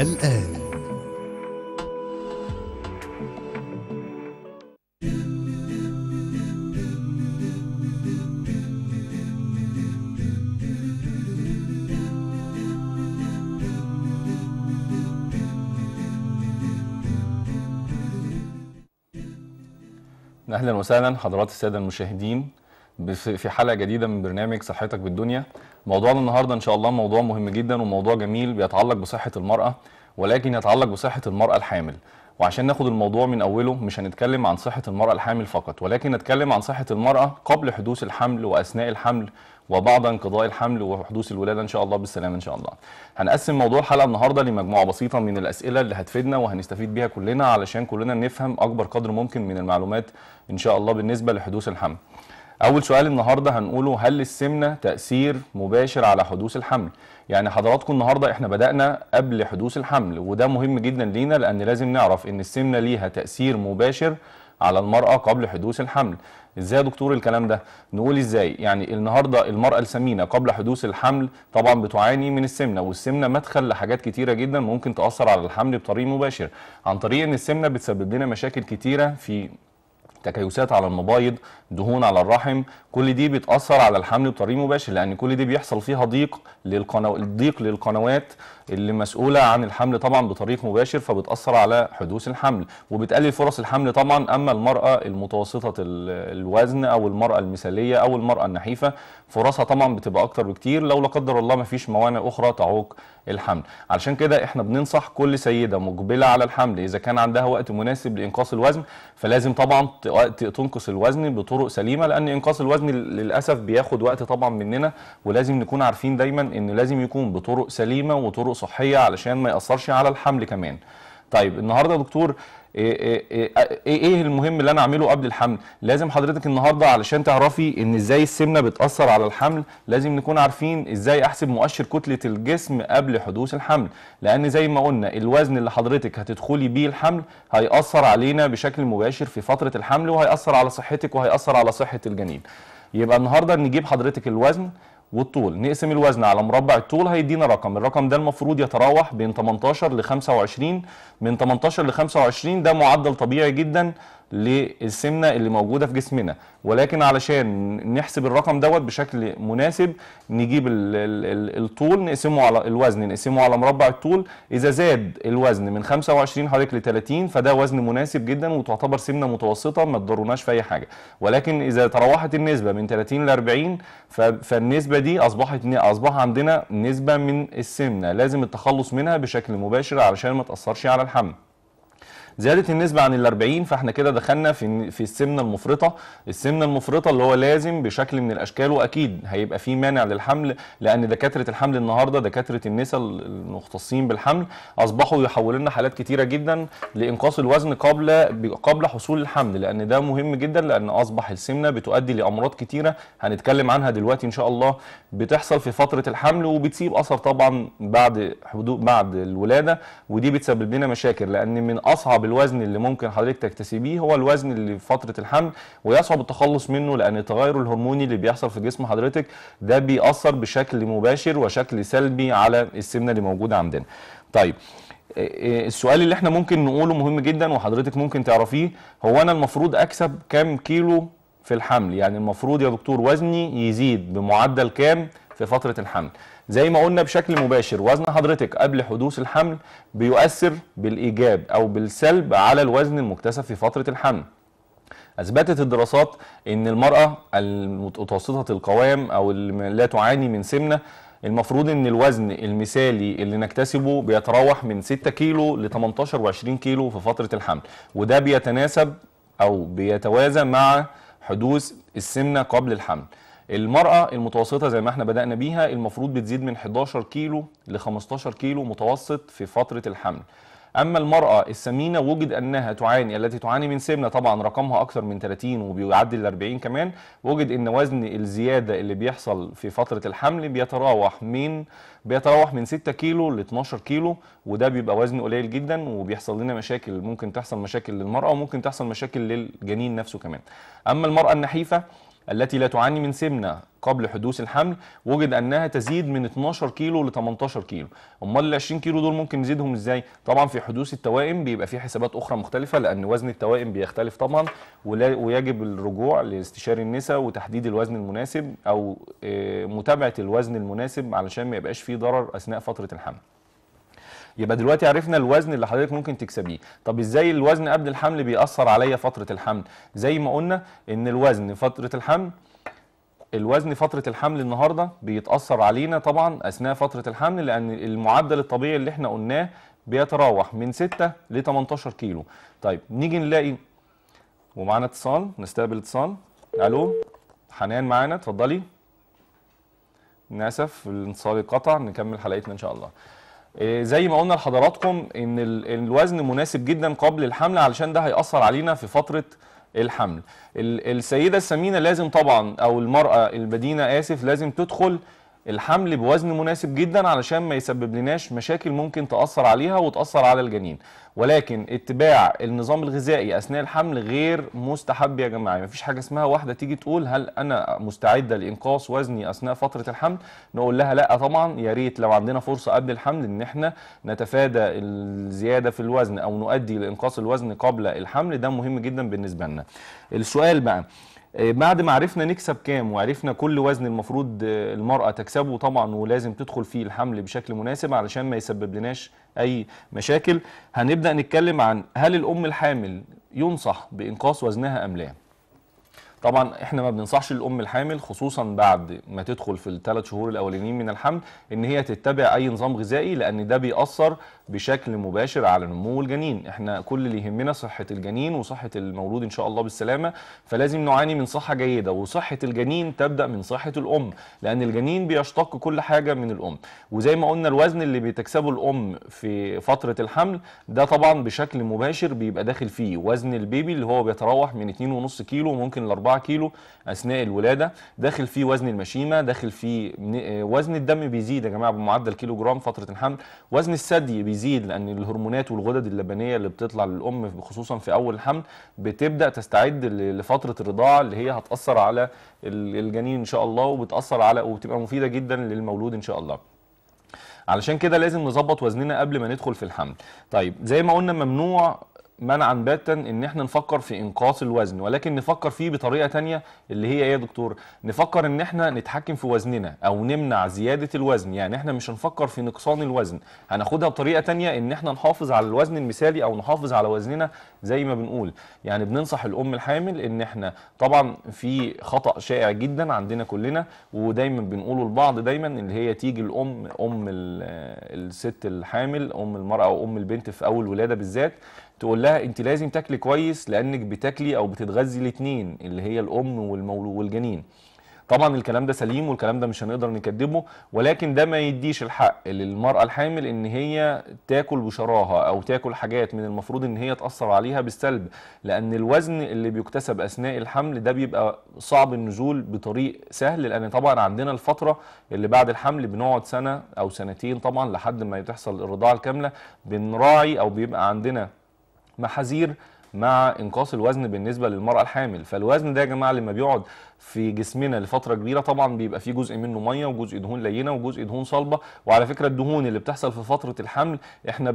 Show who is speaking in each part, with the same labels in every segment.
Speaker 1: الآن
Speaker 2: اهلا وسهلا حضرات الساده المشاهدين في حلقه جديده من برنامج صحتك بالدنيا موضوعنا النهارده ان شاء الله موضوع مهم جدا وموضوع جميل بيتعلق بصحه المراه ولكن يتعلق بصحه المراه الحامل وعشان ناخد الموضوع من اوله مش هنتكلم عن صحه المراه الحامل فقط ولكن نتكلم عن صحه المراه قبل حدوث الحمل واثناء الحمل وبعد انقضاء الحمل وحدوث الولاده ان شاء الله بالسلامه ان شاء الله. هنقسم موضوع الحلقه النهارده لمجموعه بسيطه من الاسئله اللي هتفيدنا وهنستفيد بيها كلنا علشان كلنا نفهم اكبر قدر ممكن من المعلومات ان شاء الله بالنسبه لحدوث الحمل. اول سؤال النهارده هنقوله هل السمنه تاثير مباشر على حدوث الحمل يعني حضراتكم النهارده احنا بدانا قبل حدوث الحمل وده مهم جدا لينا لان لازم نعرف ان السمنه ليها تاثير مباشر على المرأة قبل حدوث الحمل ازاي يا دكتور الكلام ده نقول ازاي يعني النهاردة المرأة السمينة قبل حدوث الحمل طبعا بتعاني من السمنة والسمنة مدخل لحاجات كتيرة جدا ممكن تأثر على الحمل بطريق مباشر عن طريق ان السمنة بتسبب لنا مشاكل كتيرة في تكيسات على المبايض دهون على الرحم كل دي بتاثر على الحمل بطريقه مباشره لان كل دي بيحصل فيها ضيق للقنوات ضيق للقنوات اللي مسؤوله عن الحمل طبعا بطريق مباشر فبتاثر على حدوث الحمل وبتقلل فرص الحمل طبعا اما المراه المتوسطه الوزن او المراه المثاليه او المراه النحيفه فرصها طبعا بتبقى اكتر بكتير لو لا قدر الله ما فيش موانع اخرى تعوق الحمل علشان كده احنا بننصح كل سيده مقبله على الحمل اذا كان عندها وقت مناسب لانقاص الوزن فلازم طبعا تنقص الوزن بطرق سليمه لان انقاص الوزن للاسف بياخد وقت طبعا مننا ولازم نكون عارفين دايما ان لازم يكون بطرق سليمه وطرق صحيه علشان ما ياثرش على الحمل كمان طيب النهارده يا دكتور إيه، إيه،, ايه ايه, إيه المهم اللي انا اعمله قبل الحمل لازم حضرتك النهارده علشان تعرفي ان ازاي السمنه بتاثر على الحمل لازم نكون عارفين ازاي احسب مؤشر كتله الجسم قبل حدوث الحمل لان زي ما قلنا الوزن اللي حضرتك هتدخلي بيه الحمل هياثر علينا بشكل مباشر في فتره الحمل وهياثر على صحتك وهياثر على صحه الجنين يبقى النهارده نجيب حضرتك الوزن والطول نقسم الوزن على مربع الطول هيدينا رقم الرقم ده المفروض يتراوح بين 18 ل 25 من 18 ل 25 ده معدل طبيعي جدا للسمنه اللي موجوده في جسمنا ولكن علشان نحسب الرقم دوت بشكل مناسب نجيب الطول نقسمه على الوزن نقسمه على مربع الطول اذا زاد الوزن من 25 حضرتك ل 30 فده وزن مناسب جدا وتعتبر سمنه متوسطه ما تضرناش في اي حاجه ولكن اذا تراوحت النسبه من 30 ل 40 فالنسبه دي اصبحت اصبح عندنا نسبه من السمنه لازم التخلص منها بشكل مباشر علشان ما تاثرش على الحمل زياده النسبه عن ال 40 فاحنا كده دخلنا في في السمنه المفرطه السمنه المفرطه اللي هو لازم بشكل من الاشكال واكيد هيبقى في مانع للحمل لان دكاتره الحمل النهارده دكاتره النساء المختصين بالحمل اصبحوا يحولوا لنا حالات كتيره جدا لانقاص الوزن قبل قبل حصول الحمل لان ده مهم جدا لان اصبح السمنه بتؤدي لامراض كتيره هنتكلم عنها دلوقتي ان شاء الله بتحصل في فتره الحمل وبتسيب اثر طبعا بعد حدوث بعد الولاده ودي بتسبب لنا مشاكل لان من اصعب بالوزن اللي ممكن حضرتك تكتسبيه هو الوزن اللي في فتره الحمل ويصعب التخلص منه لان التغير الهرموني اللي بيحصل في جسم حضرتك ده بيأثر بشكل مباشر وشكل سلبي على السمنه اللي موجوده عندنا. طيب آه، آه، السؤال اللي احنا ممكن نقوله مهم جدا وحضرتك ممكن تعرفيه هو انا المفروض اكسب كام كيلو في الحمل يعني المفروض يا دكتور وزني يزيد بمعدل كام في فتره الحمل زي ما قلنا بشكل مباشر وزن حضرتك قبل حدوث الحمل بيؤثر بالإيجاب أو بالسلب على الوزن المكتسب في فترة الحمل اثبتت الدراسات ان المراه المتوسطه القوام او اللي لا تعاني من سمنه المفروض ان الوزن المثالي اللي نكتسبه بيتراوح من 6 كيلو ل 18 و20 كيلو في فتره الحمل وده بيتناسب او بيتوازى مع حدوث السمنه قبل الحمل المرأة المتوسطة زي ما احنا بدأنا بيها المفروض بتزيد من 11 كيلو ل 15 كيلو متوسط في فترة الحمل أما المرأة السمينة وجد أنها تعاني التي تعاني من سمنة طبعا رقمها أكثر من 30 وبيعدي ال 40 كمان وجد أن وزن الزيادة اللي بيحصل في فترة الحمل بيتراوح من بيتراوح من 6 كيلو ل 12 كيلو وده بيبقى وزن قليل جدا وبيحصل لنا مشاكل ممكن تحصل مشاكل للمرأة وممكن تحصل مشاكل للجنين نفسه كمان أما المرأة النحيفة التي لا تعاني من سمنة قبل حدوث الحمل وجد أنها تزيد من 12 كيلو ل 18 كيلو أمال ال 20 كيلو دول ممكن نزيدهم إزاي؟ طبعا في حدوث التوائم بيبقى في حسابات أخرى مختلفة لأن وزن التوائم بيختلف طبعا ويجب الرجوع لاستشاري النساء وتحديد الوزن المناسب أو آه، متابعة الوزن المناسب علشان ما يبقاش فيه ضرر أثناء فترة الحمل يبقى دلوقتي عرفنا الوزن اللي حضرتك ممكن تكسبيه طب ازاي الوزن قبل الحمل بيأثر عليا فترة الحمل زي ما قلنا ان الوزن فترة الحمل الوزن فترة الحمل النهاردة بيتأثر علينا طبعا أثناء فترة الحمل لأن المعدل الطبيعي اللي احنا قلناه بيتراوح من 6 ل 18 كيلو طيب نيجي نلاقي ومعانا اتصال نستقبل اتصال الو حنان معانا اتفضلي ناسف الانتصال قطع نكمل حلقتنا ان شاء الله آه، زي ما قلنا لحضراتكم ان الوزن مناسب جدا قبل الحمل علشان ده هيأثر علينا في فتره الحمل السيده السمينه لازم طبعا او المراه البدينه اسف لازم تدخل الحمل بوزن مناسب جدا علشان ما يسبب لناش مشاكل ممكن تأثر عليها وتأثر على الجنين ولكن اتباع النظام الغذائي أثناء الحمل غير مستحب يا جماعة يعني مفيش حاجة اسمها واحدة تيجي تقول هل أنا مستعدة لإنقاص وزني أثناء فترة الحمل نقول لها لا طبعا يا ريت لو عندنا فرصة قبل الحمل إن احنا نتفادى الزيادة في الوزن أو نؤدي لإنقاص الوزن قبل الحمل ده مهم جدا بالنسبة لنا السؤال بقى آه، بعد ما عرفنا نكسب كام وعرفنا كل وزن المفروض آه، المرأة تكسبه طبعا ولازم تدخل فيه الحمل بشكل مناسب علشان ما يسبب لناش أي مشاكل هنبدأ نتكلم عن هل الأم الحامل ينصح بإنقاص وزنها أم لا طبعا احنا ما بننصحش الام الحامل خصوصا بعد ما تدخل في الثلاث شهور الاولانيين من الحمل ان هي تتبع اي نظام غذائي لان ده بيأثر بشكل مباشر على نمو الجنين احنا كل اللي يهمنا صحه الجنين وصحه المولود ان شاء الله بالسلامه فلازم نعاني من صحه جيده وصحه الجنين تبدا من صحه الام لان الجنين بيشتق كل حاجه من الام وزي ما قلنا الوزن اللي بتكسبه الام في فتره الحمل ده طبعا بشكل مباشر بيبقى داخل فيه وزن البيبي اللي هو بيتراوح من 2.5 كيلو ممكن ل 4 كيلو اثناء الولاده داخل فيه وزن المشيمه داخل فيه وزن الدم بيزيد يا جماعه بمعدل كيلو جرام فتره الحمل وزن الثدي بيزيد بيزيد لان الهرمونات والغدد اللبنيه اللي بتطلع للام خصوصا في اول الحمل بتبدا تستعد لفتره الرضاعه اللي هي هتاثر على الجنين ان شاء الله وبتاثر على وبتبقى مفيده جدا للمولود ان شاء الله علشان كده لازم نظبط وزننا قبل ما ندخل في الحمل طيب زي ما قلنا ممنوع منعا باتا ان احنا نفكر في انقاص الوزن ولكن نفكر فيه بطريقه تانية اللي هي ايه يا دكتور نفكر ان احنا نتحكم في وزننا او نمنع زياده الوزن يعني احنا مش هنفكر في نقصان الوزن هناخدها بطريقه تانية ان احنا نحافظ على الوزن المثالي او نحافظ على وزننا زي ما بنقول يعني بننصح الام الحامل ان احنا طبعا في خطا شائع جدا عندنا كلنا ودايما بنقوله لبعض دايما اللي هي تيجي الام ام الست الحامل ام المراه او ام البنت في اول ولاده بالذات تقول لها انت لازم تاكلي كويس لانك بتاكلي او بتتغذي الاثنين اللي هي الام والمولود والجنين طبعا الكلام ده سليم والكلام ده مش هنقدر نكذبه ولكن ده ما يديش الحق للمراه الحامل ان هي تاكل بشراهه او تاكل حاجات من المفروض ان هي تاثر عليها بالسلب لان الوزن اللي بيكتسب اثناء الحمل ده بيبقى صعب النزول بطريق سهل لان طبعا عندنا الفتره اللي بعد الحمل بنقعد سنه او سنتين طبعا لحد ما تحصل الرضاعه الكامله بنراعي او بيبقى عندنا محاذير مع انقاص الوزن بالنسبه للمراه الحامل فالوزن ده يا جماعه لما بيقعد في جسمنا لفتره كبيره طبعا بيبقى فيه جزء منه ميه وجزء دهون لينه وجزء دهون صلبه وعلى فكره الدهون اللي بتحصل في فتره الحمل احنا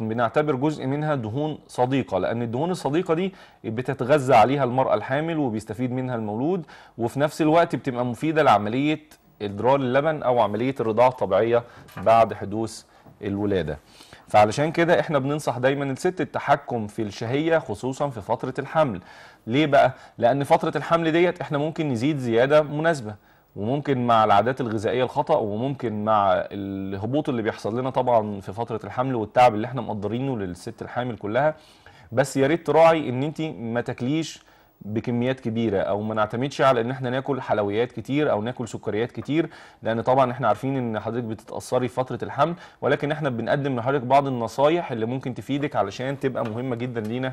Speaker 2: بنعتبر جزء منها دهون صديقه لان الدهون الصديقه دي بتتغذى عليها المراه الحامل وبيستفيد منها المولود وفي نفس الوقت بتبقى مفيده لعمليه ادرار اللبن او عمليه الرضاعه الطبيعيه بعد حدوث الولاده فعلشان كده احنا بننصح دايما الست التحكم في الشهيه خصوصا في فتره الحمل ليه بقى لان فتره الحمل ديت احنا ممكن نزيد زياده مناسبه وممكن مع العادات الغذائيه الخطا وممكن مع الهبوط اللي بيحصل لنا طبعا في فتره الحمل والتعب اللي احنا مقدرينه للست الحامل كلها بس يا ريت تراعي ان انت ما تاكليش بكميات كبيره او ما نعتمدش على ان احنا ناكل حلويات كتير او ناكل سكريات كتير لان طبعا احنا عارفين ان حضرتك بتتاثري في فتره الحمل ولكن احنا بنقدم لحضرتك بعض النصايح اللي ممكن تفيدك علشان تبقى مهمه جدا لينا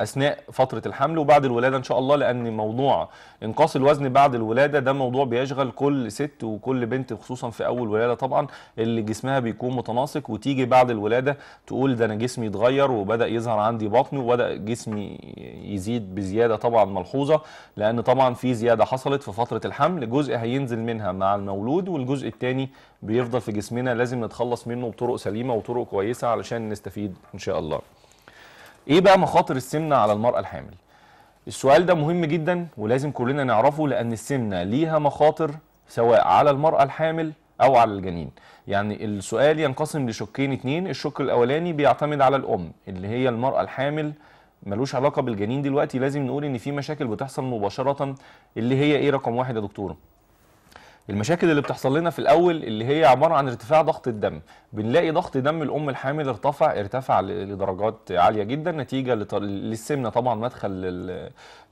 Speaker 2: اثناء فتره الحمل وبعد الولاده ان شاء الله لان موضوع انقاص الوزن بعد الولاده ده موضوع بيشغل كل ست وكل بنت خصوصا في اول ولاده طبعا اللي جسمها بيكون متناسق وتيجي بعد الولاده تقول ده انا جسمي اتغير وبدا يظهر عندي بطن وبدا جسمي يزيد بزياده طبعا ملحوظه لان طبعا في زياده حصلت في فتره الحمل جزء هينزل منها مع المولود والجزء الثاني بيفضل في جسمنا لازم نتخلص منه بطرق سليمه وطرق كويسه علشان نستفيد ان شاء الله ايه بقى مخاطر السمنه على المراه الحامل السؤال ده مهم جدا ولازم كلنا نعرفه لان السمنه ليها مخاطر سواء على المراه الحامل او على الجنين يعني السؤال ينقسم لشقين اتنين الشق الاولاني بيعتمد على الام اللي هي المراه الحامل ملوش علاقه بالجنين دلوقتي لازم نقول ان في مشاكل بتحصل مباشره اللي هي ايه رقم واحد يا دكتوره المشاكل اللي بتحصل لنا في الاول اللي هي عباره عن ارتفاع ضغط الدم بنلاقي ضغط دم الام الحامل ارتفع ارتفع لدرجات عاليه جدا نتيجه للسمنه طبعا مدخل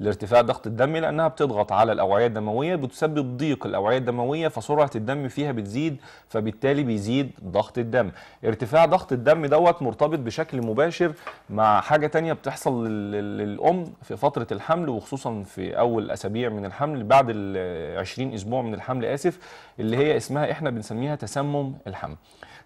Speaker 2: لارتفاع ضغط الدم لانها بتضغط على الاوعيه الدمويه بتسبب ضيق الاوعيه الدمويه فسرعه الدم فيها بتزيد فبالتالي بيزيد ضغط الدم ارتفاع ضغط الدم دوت مرتبط بشكل مباشر مع حاجه تانية بتحصل للام في فتره الحمل وخصوصا في اول اسابيع من الحمل بعد 20 اسبوع من الحمل اسف اسف اللي هي اسمها احنا بنسميها تسمم الحمل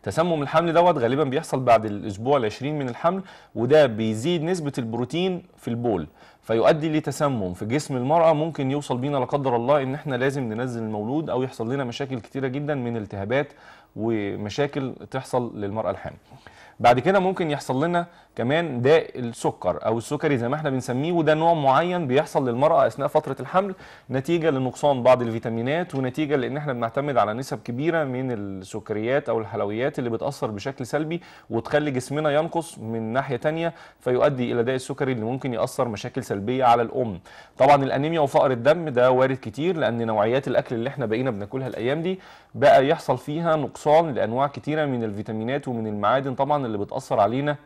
Speaker 2: تسمم الحمل دوت غالبا بيحصل بعد الاسبوع ال20 من الحمل وده بيزيد نسبه البروتين في البول فيؤدي لتسمم في جسم المراه ممكن يوصل بينا لا قدر الله ان احنا لازم ننزل المولود او يحصل لنا مشاكل كتيره جدا من التهابات ومشاكل تحصل للمراه الحامل بعد كده ممكن يحصل لنا كمان داء السكر او السكري زي ما احنا بنسميه وده نوع معين بيحصل للمراه اثناء فتره الحمل نتيجه لنقصان بعض الفيتامينات ونتيجه لان احنا بنعتمد على نسب كبيره من السكريات او الحلويات اللي بتاثر بشكل سلبي وتخلي جسمنا ينقص من ناحيه ثانيه فيؤدي الى داء السكري اللي ممكن ياثر مشاكل سلبيه على الام طبعا الانيميا وفقر الدم ده وارد كتير لان نوعيات الاكل اللي احنا بقينا بناكلها الايام دي بقى يحصل فيها نقصان لانواع كتيره من الفيتامينات ومن المعادن طبعا اللي بتاثر علينا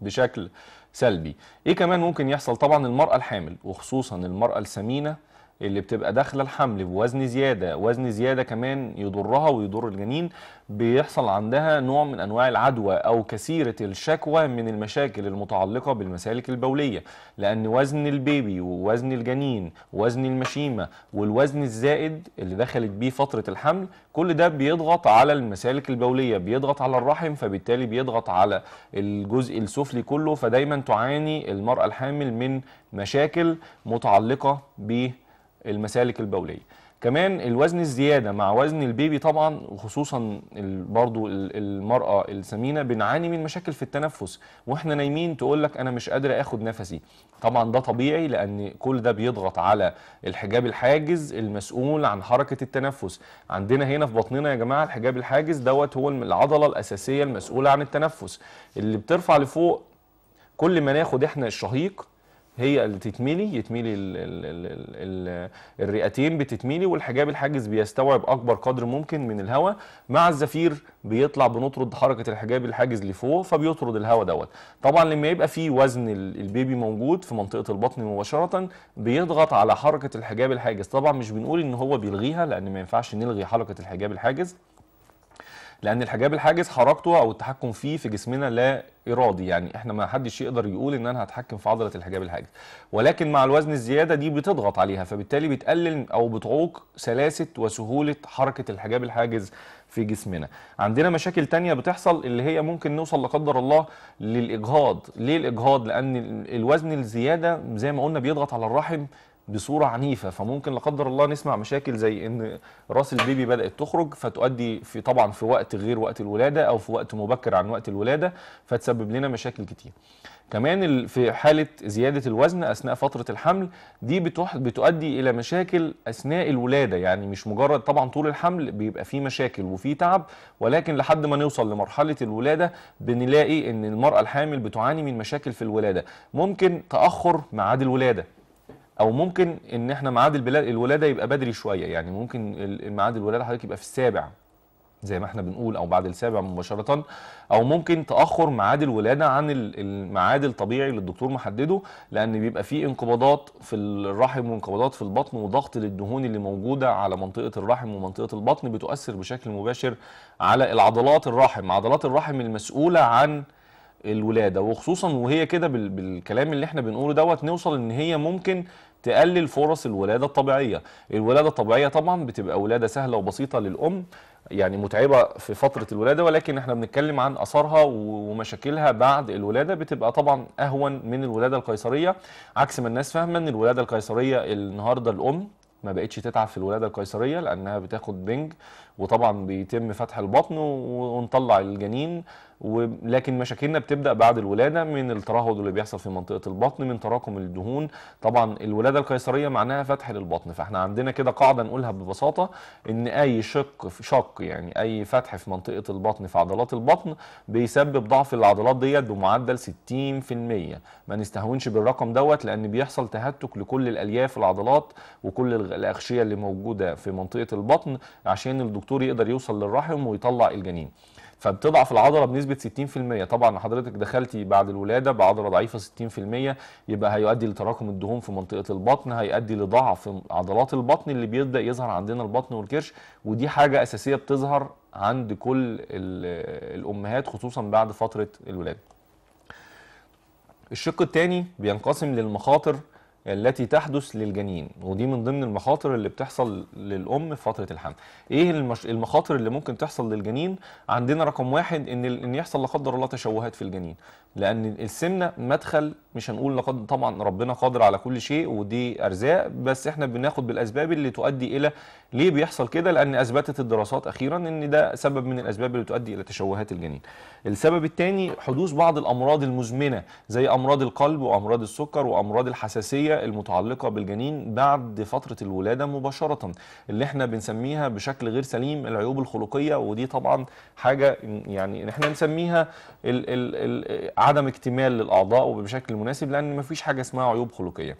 Speaker 2: بشكل سلبي ايه كمان ممكن يحصل طبعا المراه الحامل وخصوصا المراه السمينه اللي بتبقى داخله الحمل بوزن زياده وزن زياده كمان يضرها ويضر الجنين بيحصل عندها نوع من انواع العدوى او كثيره الشكوى من المشاكل المتعلقه بالمسالك البوليه لان وزن البيبي ووزن الجنين وزن المشيمه والوزن الزائد اللي دخلت بيه فتره الحمل كل ده بيضغط على المسالك البوليه بيضغط على الرحم فبالتالي بيضغط على الجزء السفلي كله فدايما تعاني المراه الحامل من مشاكل متعلقه ب المسالك البوليه كمان الوزن الزياده مع وزن البيبي طبعا وخصوصا برضو المراه السمينه بنعاني من مشاكل في التنفس واحنا نايمين تقول لك انا مش قادره اخد نفسي طبعا ده طبيعي لان كل ده بيضغط على الحجاب الحاجز المسؤول عن حركه التنفس عندنا هنا في بطننا يا جماعه الحجاب الحاجز دوت هو العضله الاساسيه المسؤوله عن التنفس اللي بترفع لفوق كل ما ناخد احنا الشهيق هي اللي تتميلي يتميلي الـ الـ الـ الـ الرئتين بتتميلي والحجاب الحاجز بيستوعب اكبر قدر ممكن من الهواء مع الزفير بيطلع بنطرد حركه الحجاب الحاجز لفوق فبيطرد الهواء دوت طبعا لما يبقى في وزن البيبي موجود في منطقه البطن مباشره بيضغط على حركه الحجاب الحاجز طبعا مش بنقول ان هو بيلغيها لان ما ينفعش نلغي حركه الحجاب الحاجز لان الحجاب الحاجز حركته او التحكم فيه في جسمنا لا ارادي يعني احنا ما حدش يقدر يقول ان انا هتحكم في عضله الحجاب الحاجز ولكن مع الوزن الزياده دي بتضغط عليها فبالتالي بتقلل او بتعوق سلاسه وسهوله حركه الحجاب الحاجز في جسمنا عندنا مشاكل تانية بتحصل اللي هي ممكن نوصل لا قدر الله للاجهاض ليه الاجهاض لان الوزن الزياده زي ما قلنا بيضغط على الرحم بصوره عنيفه فممكن لا قدر الله نسمع مشاكل زي ان راس البيبي بدات تخرج فتؤدي في طبعا في وقت غير وقت الولاده او في وقت مبكر عن وقت الولاده فتسبب لنا مشاكل كتير. كمان في حاله زياده الوزن اثناء فتره الحمل دي بتؤدي الى مشاكل اثناء الولاده يعني مش مجرد طبعا طول الحمل بيبقى فيه مشاكل وفيه تعب ولكن لحد ما نوصل لمرحله الولاده بنلاقي ان المراه الحامل بتعاني من مشاكل في الولاده ممكن تاخر ميعاد الولاده او ممكن ان احنا ميعاد الولاده يبقى بدري شويه يعني ممكن ميعاد الولاده حضرتك يبقى في السابع زي ما احنا بنقول او بعد السابع مباشره او ممكن تاخر ميعاد الولاده عن الميعاد الطبيعي اللي الدكتور محدده لان بيبقى فيه انقباضات في الرحم وانقباضات في البطن وضغط للدهون اللي موجوده على منطقه الرحم ومنطقه البطن بتؤثر بشكل مباشر على العضلات الرحم عضلات الرحم المسؤوله عن الولاده وخصوصا وهي كده بالكلام اللي احنا بنقوله دوت نوصل ان هي ممكن تقلل فرص الولاده الطبيعيه الولاده الطبيعيه طبعا بتبقى ولاده سهله وبسيطه للام يعني متعبه في فتره الولاده ولكن احنا بنتكلم عن اثارها ومشاكلها بعد الولاده بتبقى طبعا اهون من الولاده القيصريه عكس ما الناس فاهمه ان الولاده القيصريه النهارده الام ما بقتش تتعب في الولاده القيصريه لانها بتاخد بنج وطبعا بيتم فتح البطن ونطلع الجنين ولكن مشاكلنا بتبدا بعد الولاده من الترهل اللي بيحصل في منطقه البطن من تراكم الدهون طبعا الولاده القيصريه معناها فتح للبطن فاحنا عندنا كده قاعده نقولها ببساطه ان اي شق شق يعني اي فتح في منطقه البطن في عضلات البطن بيسبب ضعف العضلات ديت بمعدل 60% ما نستهونش بالرقم دوت لان بيحصل تهتك لكل الالياف العضلات وكل الاغشيه اللي موجوده في منطقه البطن عشان الدكتور يقدر يوصل للرحم ويطلع الجنين فبتضعف العضله بنسبه 60% طبعا حضرتك دخلتي بعد الولاده بعضله ضعيفه 60% يبقى هيؤدي لتراكم الدهون في منطقه البطن هيؤدي لضعف عضلات البطن اللي بيبدا يظهر عندنا البطن والكرش ودي حاجه اساسيه بتظهر عند كل الامهات خصوصا بعد فتره الولاده الشق الثاني بينقسم للمخاطر التي تحدث للجنين ودي من ضمن المخاطر اللي بتحصل للام في فتره الحمل ايه المش... المخاطر اللي ممكن تحصل للجنين عندنا رقم واحد ان ان يحصل لا قدر الله تشوهات في الجنين لان السمنه مدخل مش هنقول لقد طبعا ربنا قادر على كل شيء ودي ارزاق بس احنا بناخد بالاسباب اللي تؤدي الى ليه بيحصل كده لان اثبتت الدراسات اخيرا ان ده سبب من الاسباب اللي تؤدي الى تشوهات الجنين السبب الثاني حدوث بعض الامراض المزمنه زي امراض القلب وامراض السكر وامراض الحساسيه المتعلقه بالجنين بعد فتره الولاده مباشره اللي احنا بنسميها بشكل غير سليم العيوب الخلقيه ودي طبعا حاجه يعني احنا نسميها ال ال ال عدم اكتمال للاعضاء وبشكل مناسب لان مفيش حاجه اسمها عيوب خلقيه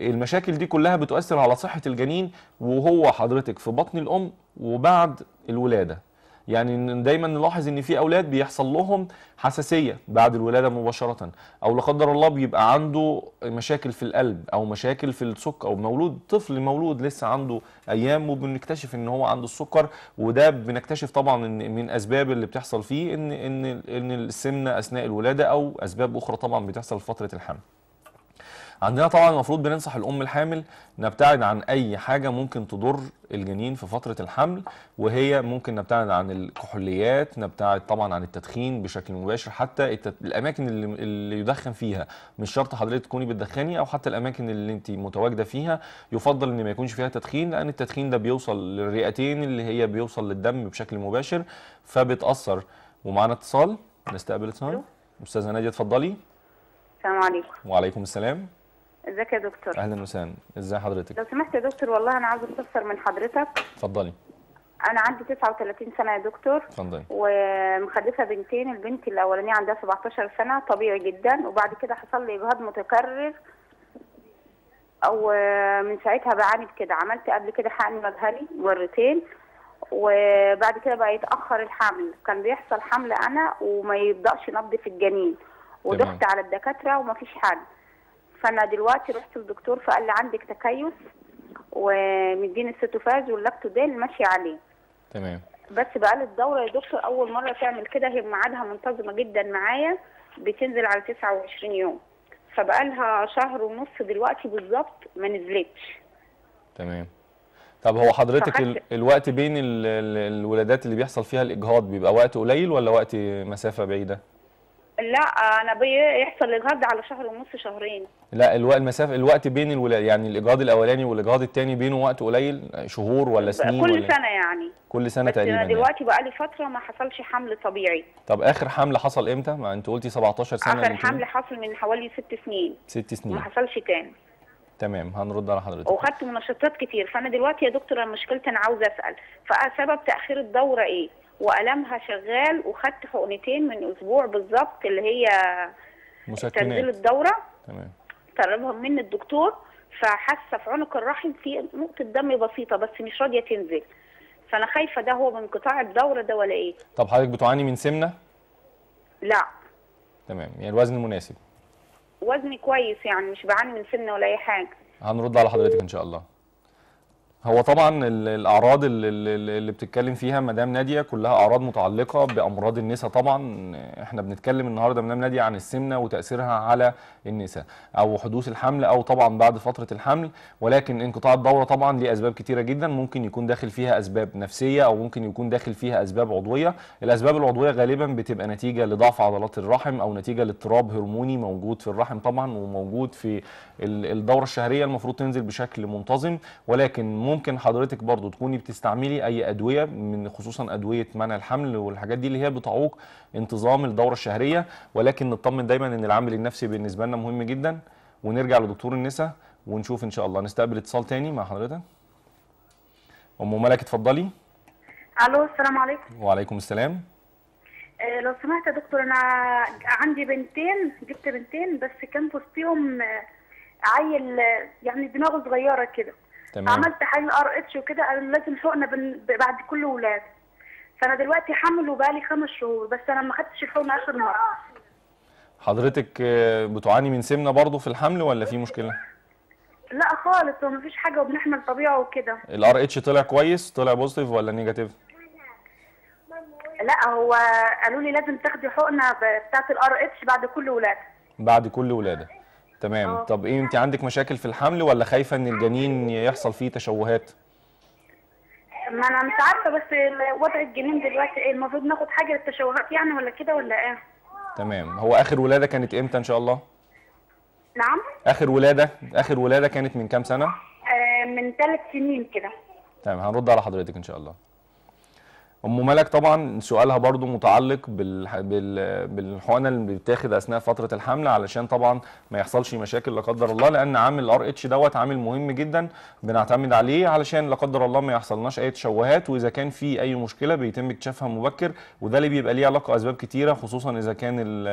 Speaker 2: المشاكل دي كلها بتؤثر على صحه الجنين وهو حضرتك في بطن الام وبعد الولاده يعني دايما نلاحظ ان في اولاد بيحصل لهم حساسيه بعد الولاده مباشره او لا قدر الله بيبقى عنده مشاكل في القلب او مشاكل في السكر او مولود طفل مولود لسه عنده ايام وبنكتشف ان هو عنده السكر وده بنكتشف طبعا ان من اسباب اللي بتحصل فيه ان ان ان السمنه اثناء الولاده او اسباب اخرى طبعا بتحصل في فتره الحمل عندنا طبعا المفروض بننصح الام الحامل نبتعد عن اي حاجه ممكن تضر الجنين في فتره الحمل وهي ممكن نبتعد عن الكحوليات نبتعد طبعا عن التدخين بشكل مباشر حتى التد... الاماكن اللي, اللي يدخن فيها مش شرط حضرتك تكوني بتدخني او حتى الاماكن اللي انت متواجده فيها يفضل ان ما يكونش فيها تدخين لان التدخين ده بيوصل للرئتين اللي هي بيوصل للدم بشكل مباشر فبتاثر ومعانا اتصال نستقبل اتصال استاذه ناديه اتفضلي السلام عليكم وعليكم السلام
Speaker 3: ازيك يا دكتور اهلا
Speaker 2: وسهلا ازي حضرتك لو
Speaker 3: سمحت يا دكتور والله انا عاوزه استفسر من حضرتك اتفضلي انا عندي 39 سنه يا دكتور اتفضلي ومخلفه بنتين البنت الاولانيه عندها 17 سنه طبيعي جدا وبعد كده حصل لي اجهاض متكرر ومن ساعتها بعاني بكده عملت قبل كده حقن مجهري مرتين وبعد كده بقى يتاخر الحمل كان بيحصل حمل انا وما يبداش نبض في الجنين ودخت على الدكاتره ومفيش حد فانا دلوقتي رحت للدكتور فقال لي عندك تكيس ومديني السيتوفاز واللاكتوديل ماشي عليه تمام بس بقى الدوره يا دكتور اول مره تعمل كده هي ميعادها منتظمه جدا معايا بتنزل على 29 يوم فبقى لها شهر ونص دلوقتي بالظبط ما نزلتش
Speaker 2: تمام طب هو حضرتك فحت... الوقت بين الولادات اللي بيحصل فيها الاجهاض بيبقى وقت قليل ولا وقت مسافه بعيده
Speaker 3: لا انا بيحصل اجهاض على شهر ونص شهرين
Speaker 2: لا الوقت المسافه الوقت بين الولاد يعني الاجهاض الاولاني والاجهاض الثاني بينه وقت قليل شهور ولا سنين كل ولا... إيه؟
Speaker 3: سنه يعني
Speaker 2: كل سنه بس تقريبا يعني. دلوقتي
Speaker 3: يعني. بقى لي فتره ما حصلش حمل طبيعي
Speaker 2: طب اخر حمل حصل امتى ما انت قلتي 17 سنه اخر حمل
Speaker 3: حصل من حوالي 6 سنين 6 سنين ما حصلش تاني
Speaker 2: تمام هنرد على حضرتك وخدت
Speaker 3: منشطات كتير فانا دلوقتي يا دكتور انا مشكلتي انا عاوزه اسال فسبب تاخير الدوره ايه والمها شغال وخدت حقنتين من اسبوع بالظبط اللي هي تنزيل الدوره تمام طلبهم من الدكتور فحاسه في عنق الرحم في نقطه دم بسيطه بس مش راضيه تنزل فانا خايفه ده هو من قطاع الدوره ده ولا ايه
Speaker 2: طب حضرتك بتعاني من سمنه لا تمام يعني الوزن مناسب
Speaker 3: وزني كويس يعني مش بعاني من سمنه ولا اي حاجه
Speaker 2: هنرد على حضرتك ان شاء الله هو طبعا الاعراض اللي, اللي بتتكلم فيها مدام ناديه كلها اعراض متعلقه بامراض النساء طبعا احنا بنتكلم النهارده مدام ناديه عن السمنه وتاثيرها على النساء او حدوث الحمل او طبعا بعد فتره الحمل ولكن انقطاع الدوره طبعا ليه اسباب كتيره جدا ممكن يكون داخل فيها اسباب نفسيه او ممكن يكون داخل فيها اسباب عضويه الاسباب العضويه غالبا بتبقى نتيجه لضعف عضلات الرحم او نتيجه لاضطراب هرموني موجود في الرحم طبعا وموجود في الدوره الشهريه المفروض تنزل بشكل منتظم ولكن ممكن ممكن حضرتك برضو تكوني بتستعملي اي ادويه من خصوصا ادويه منع الحمل والحاجات دي اللي هي بتعوق انتظام الدوره الشهريه ولكن نطمن دايما ان العامل النفسي بالنسبه لنا مهم جدا ونرجع لدكتور النساء ونشوف ان شاء الله نستقبل اتصال تاني مع حضرتك ام ملك اتفضلي
Speaker 3: الو السلام عليكم
Speaker 2: وعليكم السلام
Speaker 3: آه، لو سمحت يا دكتور انا عندي بنتين جبت بنتين بس كان في وسطهم آه، عيل آه، يعني دماغه صغيره كده تمام. عملت تحاليل ار اتش وكده قالوا لازم حقنه بن... بعد كل ولاد فانا دلوقتي حامل وبقالي خمس شهور بس انا ما خدتش الحقنه اخر مره
Speaker 2: حضرتك آه، بتعاني من سمنه برضه في الحمل ولا في مشكله
Speaker 3: لا خالص هو مفيش حاجه وبنحمل طبيعي وكده
Speaker 2: الار اتش طلع كويس طلع بوزيتيف ولا نيجاتيف
Speaker 3: لا هو قالوا لي لازم تاخدي حقنه بتاعت الار اتش بعد كل ولاده
Speaker 2: بعد كل ولاده تمام أوه. طب ايه انت عندك مشاكل في الحمل ولا خايفه ان الجنين يحصل فيه تشوهات
Speaker 3: ما انا مش عارفه بس وضع الجنين دلوقتي ايه المفروض ناخد حاجه للتشوهات يعني ولا كده ولا ايه
Speaker 2: تمام هو اخر ولاده كانت امتى ان شاء الله نعم اخر ولاده اخر ولاده كانت من كام سنه
Speaker 3: آه من ثلاث سنين كده
Speaker 2: تمام هنرد على حضرتك ان شاء الله ام مالك طبعا سؤالها برضو متعلق بالحقنه اللي بتاخد اثناء فتره الحمل علشان طبعا ما يحصلش مشاكل لا قدر الله لان عامل الار اتش دوت عامل مهم جدا بنعتمد عليه علشان لا قدر الله ما يحصلناش اي تشوهات واذا كان في اي مشكله بيتم اكتشافها مبكر وده اللي بيبقى ليه علاقه اسباب كتيره خصوصا اذا كان الـ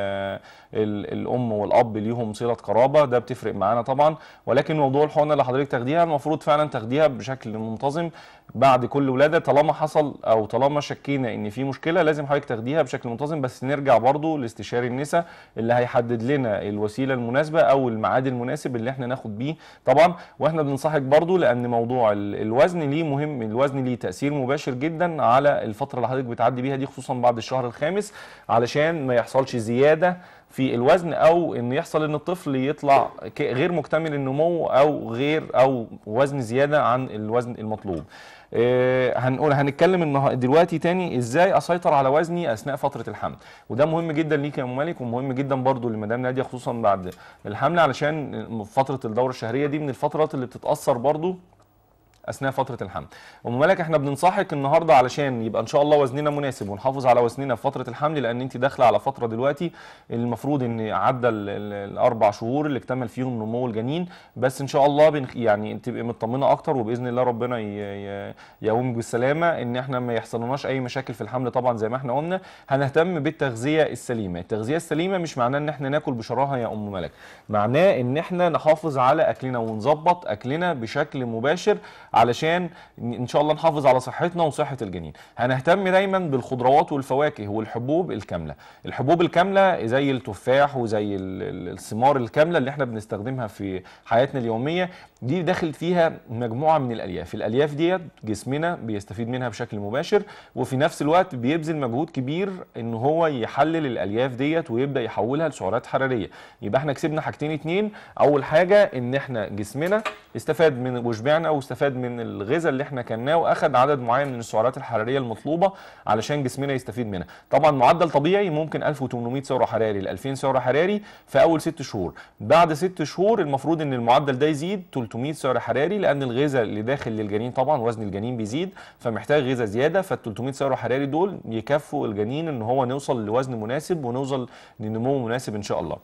Speaker 2: الـ الام والاب ليهم صله قرابه ده بتفرق معانا طبعا ولكن موضوع الحقنه اللي حضرتك تاخديها المفروض فعلا تاخديها بشكل منتظم بعد كل ولاده طالما حصل او طالما ما شكينا ان في مشكله لازم حضرتك تاخديها بشكل منتظم بس نرجع برضو لاستشاري النساء اللي هيحدد لنا الوسيله المناسبه او الميعاد المناسب اللي احنا ناخد بيه طبعا واحنا بننصحك برضو لان موضوع الوزن ليه مهم الوزن ليه تاثير مباشر جدا على الفتره اللي حضرتك بتعدي بيها دي خصوصا بعد الشهر الخامس علشان ما يحصلش زياده في الوزن او ان يحصل ان الطفل يطلع غير مكتمل النمو او غير او وزن زياده عن الوزن المطلوب آه، هنقول هنتكلم دلوقتي تاني ازاي اسيطر على وزني اثناء فتره الحمل وده مهم جدا ليك يا ام مالك ومهم جدا برضو لمدام ناديه خصوصا بعد الحمل علشان فتره الدوره الشهريه دي من الفترات اللي بتتاثر برضو اثناء فتره الحمل ام ملك احنا بننصحك النهارده علشان يبقى ان شاء الله وزننا مناسب ونحافظ على وزننا في فتره الحمل لان انت داخله على فتره دلوقتي المفروض ان عدى الاربع شهور اللي اكتمل فيهم نمو الجنين بس ان شاء الله بنخ... يعني تبقي مطمنه اكتر وباذن الله ربنا ي... يقوم بالسلامه ان احنا ما يحصلناش اي مشاكل في الحمل طبعا زي ما احنا قلنا هنهتم بالتغذيه السليمه التغذيه السليمه مش معناه ان احنا ناكل بشراهه يا ام ملك معناه ان احنا نحافظ على اكلنا ونظبط اكلنا بشكل مباشر علشان ان شاء الله نحافظ على صحتنا وصحه الجنين هنهتم دايما بالخضروات والفواكه والحبوب الكامله الحبوب الكامله زي التفاح وزي الثمار الكامله اللي احنا بنستخدمها في حياتنا اليوميه دي داخل فيها مجموعه من الالياف الالياف ديت جسمنا بيستفيد منها بشكل مباشر وفي نفس الوقت بيبذل مجهود كبير ان هو يحلل الالياف ديت ويبدا يحولها لسعرات حراريه يبقى احنا كسبنا حاجتين اتنين اول حاجه ان احنا جسمنا استفاد من وشبعنا واستفاد من الغذاء اللي احنا كناه واخد عدد معين من السعرات الحراريه المطلوبه علشان جسمنا يستفيد منها طبعا معدل طبيعي ممكن 1800 سعر حراري ل 2000 سعر حراري في اول 6 شهور بعد 6 شهور المفروض ان المعدل ده يزيد 300 300 سعر حراري لان الغذاء اللي داخل للجنين طبعا وزن الجنين بيزيد فمحتاج غذاء زياده فال 300 سعر حراري دول يكفوا الجنين ان هو نوصل لوزن مناسب ونوصل لنمو مناسب ان شاء الله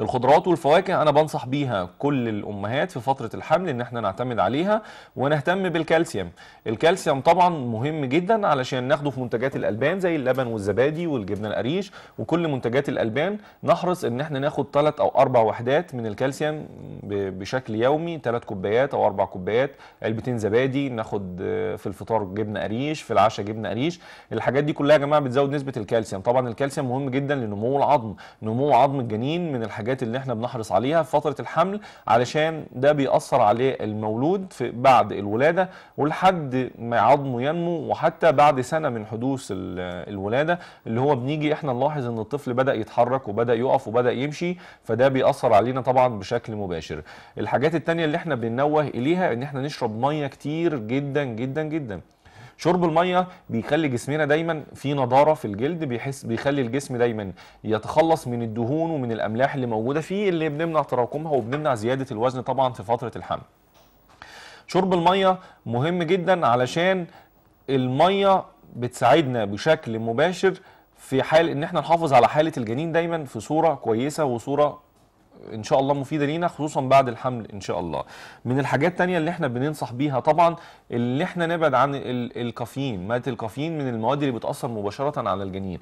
Speaker 2: الخضروات والفواكه انا بنصح بيها كل الامهات في فتره الحمل ان احنا نعتمد عليها ونهتم بالكالسيوم الكالسيوم طبعا مهم جدا علشان ناخده في منتجات الالبان زي اللبن والزبادي والجبنه القريش وكل منتجات الالبان نحرص ان احنا ناخد ثلاث او اربع وحدات من الكالسيوم بشكل يومي ثلاث كوبايات او اربع كوبايات علبتين زبادي ناخد آه، في الفطار جبنه قريش في العشاء جبنه قريش الحاجات دي كلها يا جماعه بتزود نسبه الكالسيوم طبعا الكالسيوم مهم جدا لنمو العظم نمو عظم الجنين من الحاجات الحاجات اللي احنا بنحرص عليها في فتره الحمل علشان ده بيأثر عليه المولود في بعد الولاده ولحد ما عظمه ينمو وحتى بعد سنه من حدوث الولاده اللي هو بنيجي احنا نلاحظ ان الطفل بدا يتحرك وبدا يقف وبدا يمشي فده بيأثر علينا طبعا بشكل مباشر الحاجات التانية اللي احنا بننوه اليها ان احنا نشرب ميه كتير جدا جدا جدا شرب الميه بيخلي جسمنا دايما في نضاره في الجلد بيحس بيخلي الجسم دايما يتخلص من الدهون ومن الاملاح اللي موجوده فيه اللي بنمنع تراكمها وبنمنع زياده الوزن طبعا في فتره الحمل شرب الميه مهم جدا علشان الميه بتساعدنا بشكل مباشر في حال ان احنا نحافظ على حاله الجنين دايما في صوره كويسه وصوره ان شاء الله مفيده لينا خصوصا بعد الحمل ان شاء الله من الحاجات الثانيه اللي احنا بننصح بيها طبعا اللي احنا نبعد عن الكافيين ماده الكافيين من المواد اللي بتاثر مباشره على الجنين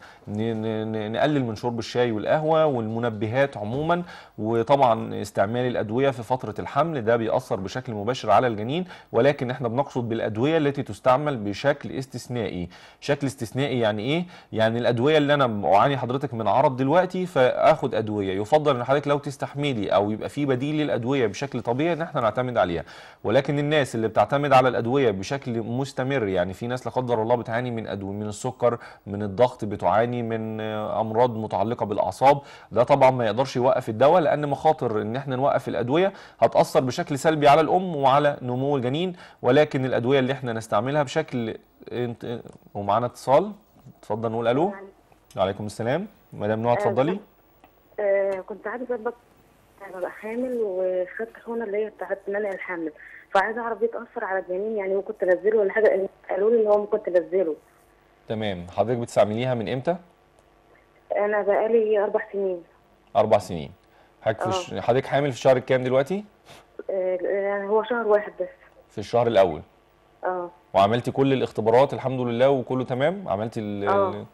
Speaker 2: نقلل من شرب الشاي والقهوه والمنبهات عموما وطبعا استعمال الادويه في فتره الحمل ده بيأثر بشكل مباشر على الجنين ولكن احنا بنقصد بالادويه التي تستعمل بشكل استثنائي شكل استثنائي يعني ايه يعني الادويه اللي انا اعاني حضرتك من عرض دلوقتي فاخد ادويه يفضل ان حضرتك لو تستحمل تحميلي او يبقى في بديل للادويه بشكل طبيعي ان احنا نعتمد عليها ولكن الناس اللي بتعتمد على الادويه بشكل مستمر يعني في ناس لا قدر الله بتعاني من ادويه من السكر من الضغط بتعاني من امراض متعلقه بالاعصاب ده طبعا ما يقدرش يوقف الدواء لان مخاطر ان احنا نوقف الادويه هتاثر بشكل سلبي على الام وعلى نمو الجنين ولكن الادويه اللي احنا نستعملها بشكل ومعانا اتصال اتفضل نقول الو وعليكم السلام مدام نوع آه، اتفضلي
Speaker 1: آه كنت عايزه بس انا ببقى حامل وخدت حقنه اللي هي بتاعت منع الحمل فعايزه اعرف بيتاثر تاثر على الجنين يعني ممكن تنزله ولا حاجه قالوا لي ان هو ممكن تنزله
Speaker 2: تمام حضرتك بتستعمليها من امتى؟
Speaker 1: انا بقالي اربع سنين
Speaker 2: اربع سنين حضرتك آه. حضرتك حامل في شهر الكام دلوقتي؟
Speaker 1: يعني هو شهر واحد بس
Speaker 2: في الشهر الاول اه وعملتي كل الاختبارات الحمد لله وكله تمام عملتي آه. ال...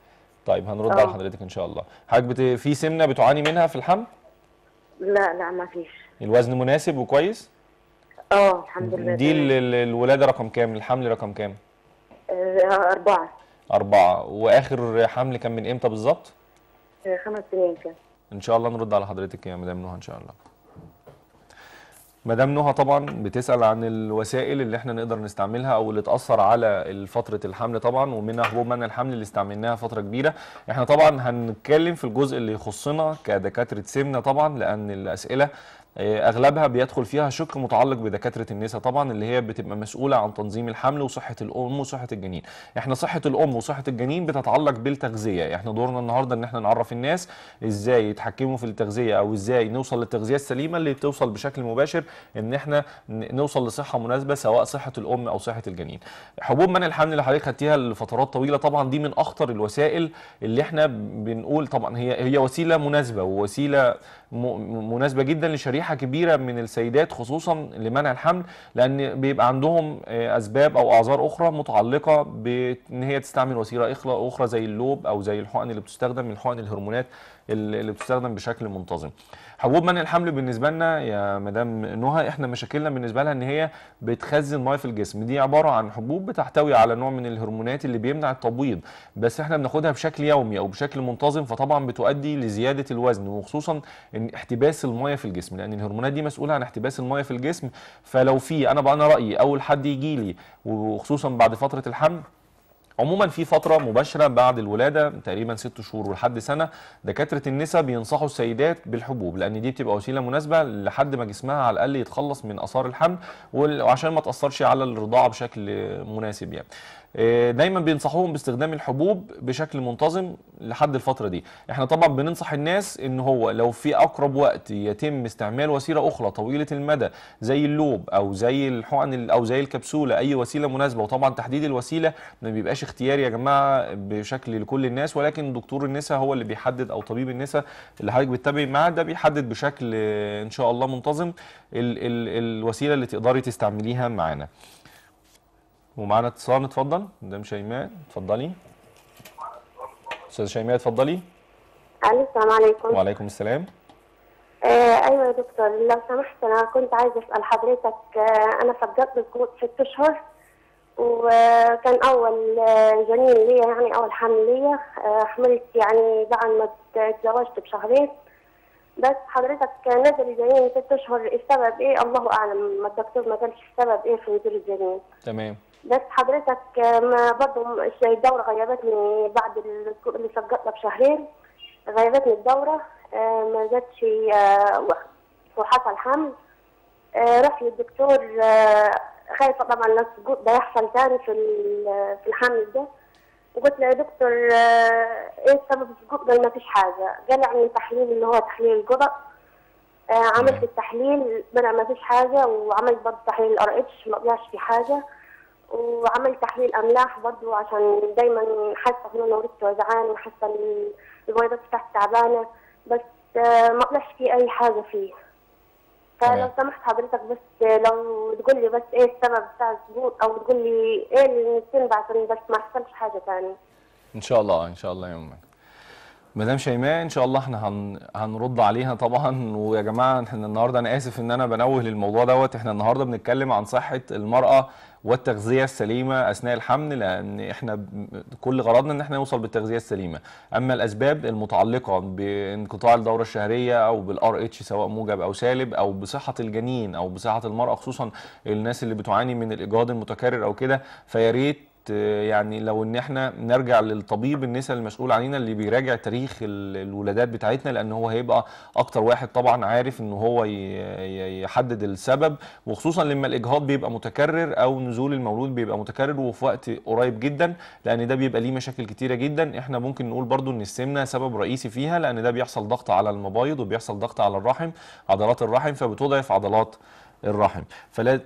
Speaker 2: طيب هنرد أوه. على حضرتك ان شاء الله حضرتك بت... في سمنه بتعاني منها في الحمل؟
Speaker 3: لا لا ما فيش
Speaker 2: الوزن مناسب وكويس
Speaker 1: اه الحمد لله دي
Speaker 2: الولاده رقم كام الحمل رقم كام
Speaker 1: آه، أربعة
Speaker 2: أربعة وآخر حمل كان من إمتى بالظبط؟
Speaker 1: آه، خمس سنين كان
Speaker 2: إن شاء الله نرد على حضرتك يا مدام نوح إن شاء الله مدام نهى طبعا بتسال عن الوسائل اللي احنا نقدر نستعملها او اللي تاثر على فتره الحمل طبعا ومنها حبوب منع الحمل اللي استعملناها فتره كبيره احنا طبعا هنتكلم في الجزء اللي يخصنا كدكاتره سمنه طبعا لان الاسئله آه، اغلبها بيدخل فيها شق متعلق بدكاتره النساء طبعا اللي هي بتبقى مسؤوله عن تنظيم الحمل وصحه الام وصحه الجنين احنا صحه الام وصحه الجنين بتتعلق بالتغذيه احنا دورنا النهارده ان احنا نعرف الناس ازاي يتحكموا في التغذيه او ازاي نوصل للتغذيه السليمه اللي بتوصل بشكل مباشر ان احنا نوصل لصحه مناسبه سواء صحه الام او صحه الجنين حبوب منع الحمل اللي حضرتك خدتيها لفترات طويله طبعا دي من اخطر الوسائل اللي احنا بنقول طبعا هي هي وسيله مناسبه ووسيله مناسبه جدا لشريحه كبيره من السيدات خصوصا لمنع الحمل لان بيبقى عندهم آه، اسباب او اعذار اخرى متعلقه بان هي تستعمل وسيله اخرى زي اللوب او زي الحقن اللي بتستخدم من حقن الهرمونات اللي بتستخدم بشكل منتظم حبوب منع الحمل بالنسبه لنا يا مدام نهى احنا مشاكلنا بالنسبه لها ان هي بتخزن ميه في الجسم دي عباره عن حبوب بتحتوي على نوع من الهرمونات اللي بيمنع التبويض بس احنا بناخدها بشكل يومي او بشكل منتظم فطبعا بتؤدي لزياده الوزن وخصوصا ان احتباس الميه في الجسم لان الهرمونات دي مسؤوله عن احتباس الميه في الجسم فلو في انا بقى انا رايي اول حد يجي لي وخصوصا بعد فتره الحمل عموما في فتره مباشره بعد الولاده تقريبا ست شهور ولحد سنه دكاتره النساء بينصحوا السيدات بالحبوب لان دي بتبقى وسيله مناسبه لحد ما جسمها على الاقل يتخلص من اثار الحمل وعشان ما تاثرش على الرضاعه بشكل مناسب يعني آه، دايما بينصحوهم باستخدام الحبوب بشكل منتظم لحد الفتره دي احنا طبعا بننصح الناس ان هو لو في اقرب وقت يتم استعمال وسيله اخرى طويله المدى زي اللوب او زي الحقن او زي الكبسوله اي وسيله مناسبه وطبعا تحديد الوسيله ما بيبقاش اختياري يا جماعه بشكل لكل الناس ولكن دكتور النساء هو اللي بيحدد او طبيب النساء اللي حضرتك بتتابعي معاه ده بيحدد بشكل ان شاء الله منتظم ال ال الوسيله اللي تقدري تستعمليها معانا ومعانا اتصال اتفضل قدام شيماء اتفضلي استاذه شيماء اتفضلي
Speaker 1: السلام عليكم
Speaker 2: وعليكم السلام آه
Speaker 1: ايوه يا دكتور لو سمحت انا كنت عايزه اسال حضرتك آه انا فجرت مزبوط ست اشهر وكان اول آه، جنين ليا يعني اول حمل ليا آه حملت يعني بعد ما اتزوجت بشهرين بس حضرتك آه، نزل الجنين ست اشهر السبب ايه الله اعلم ما الدكتور ما قالش السبب ايه في نزول الجنين تمام بس حضرتك آه، ما برضه الدورة غيبتني بعد اللي سجلتها بشهرين غيبتني الدورة آه، ما جاتش آه، وقت وحصل حمل رحت للدكتور خايفة طبعا السقوط ده يحصل تاني في في الحمل ده وقلت له يا دكتور ايه سبب السقوط ده ما فيش حاجة قال لي يعني عن التحليل اللي هو تحليل الجرأة عملت التحليل بدا ما فيش حاجة وعملت برضه تحليل الار اتش ما طلعش في حاجة وعملت تحليل املاح برضه عشان دايما حاسه ان انا ولدت وجعان وحاسه البيضات بتاعتي تعبانه بس آه، ما طلعش في اي حاجه فيه فلو سمحت حضرتك بس آه، لو تقول لي بس ايه السبب بتاع السقوط او تقول لي ايه اللي نتم بس ما حصلش حاجه ثانيه
Speaker 2: ان شاء الله ان شاء الله يا امك مدام شيماء ان شاء الله احنا هن... هنرد عليها طبعا ويا جماعه احنا النهارده انا اسف ان انا بنوه للموضوع دوت احنا النهارده بنتكلم عن صحه المراه والتغذيه السليمه اثناء الحمل لان احنا كل غرضنا ان احنا نوصل بالتغذيه السليمه اما الاسباب المتعلقه بانقطاع الدوره الشهريه او بالار اتش سواء موجب او سالب او بصحه الجنين او بصحه المراه خصوصا الناس اللي بتعاني من الاجهاض المتكرر او كده فيا ريت يعني لو ان احنا نرجع للطبيب النساء المسؤول علينا اللي بيراجع تاريخ الولادات بتاعتنا لان هو هيبقى اكتر واحد طبعا عارف ان هو يحدد السبب وخصوصا لما الاجهاض بيبقى متكرر او نزول المولود بيبقى متكرر وفي وقت قريب جدا لان ده بيبقى ليه مشاكل كتيره جدا احنا ممكن نقول برضو ان السمنه سبب رئيسي فيها لان ده بيحصل ضغط على المبايض وبيحصل ضغط على الرحم عضلات الرحم فبتضعف عضلات الرحم فلا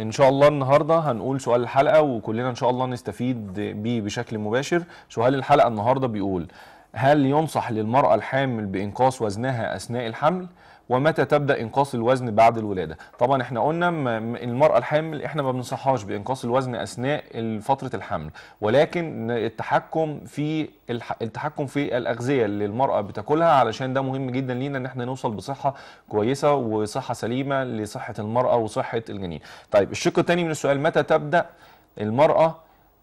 Speaker 2: ان شاء الله النهارده هنقول سؤال الحلقه وكلنا ان شاء الله نستفيد بيه بشكل مباشر سؤال الحلقه النهارده بيقول هل ينصح للمراه الحامل بانقاص وزنها اثناء الحمل ومتى تبدا انقاص الوزن بعد الولاده طبعا احنا قلنا المراه الحامل احنا ما بننصحهاش بانقاص الوزن اثناء فتره الحمل ولكن التحكم في التحكم في الاغذيه اللي المراه بتاكلها علشان ده مهم جدا لينا ان احنا نوصل بصحه كويسه وصحه سليمه لصحه المراه وصحه الجنين طيب الشق الثاني من السؤال متى تبدا المراه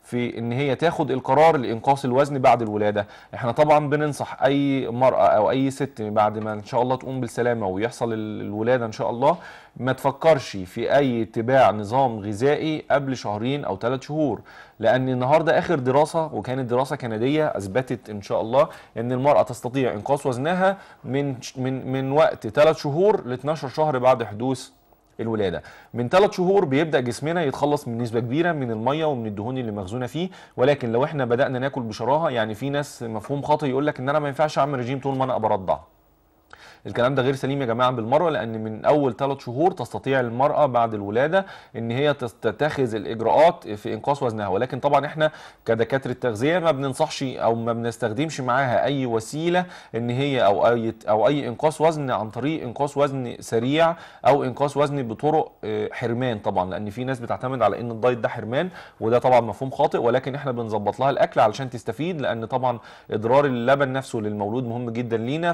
Speaker 2: في ان هي تاخد القرار لانقاص الوزن بعد الولاده احنا طبعا بننصح اي مراه او اي ست بعد ما ان شاء الله تقوم بالسلامه ويحصل الولاده ان شاء الله ما تفكرش في اي اتباع نظام غذائي قبل شهرين او ثلاث شهور لان النهارده اخر دراسه وكانت دراسه كنديه اثبتت ان شاء الله ان المراه تستطيع انقاص وزنها من من من وقت ثلاث شهور ل 12 شهر بعد حدوث الولاده من ثلاث شهور بيبدا جسمنا يتخلص من نسبه كبيره من الميه ومن الدهون اللي مخزونه فيه ولكن لو احنا بدانا ناكل بشراهه يعني في ناس مفهوم خاطئ يقول لك ان انا ما ينفعش اعمل رجيم طول ما انا برضع الكلام ده غير سليم يا جماعه بالمره لان من اول ثلاث شهور تستطيع المراه بعد الولاده ان هي تتخذ الاجراءات في انقاص وزنها ولكن طبعا احنا كدكاتره تغذيه ما بننصحش او ما بنستخدمش معاها اي وسيله ان هي او اي او اي انقاص وزن عن طريق انقاص وزن سريع او انقاص وزن بطرق آه، حرمان طبعا لان في ناس بتعتمد على ان الدايت ده حرمان وده طبعا مفهوم خاطئ ولكن احنا بنظبط لها الاكل علشان تستفيد لان طبعا اضرار اللبن نفسه للمولود مهم جدا لينا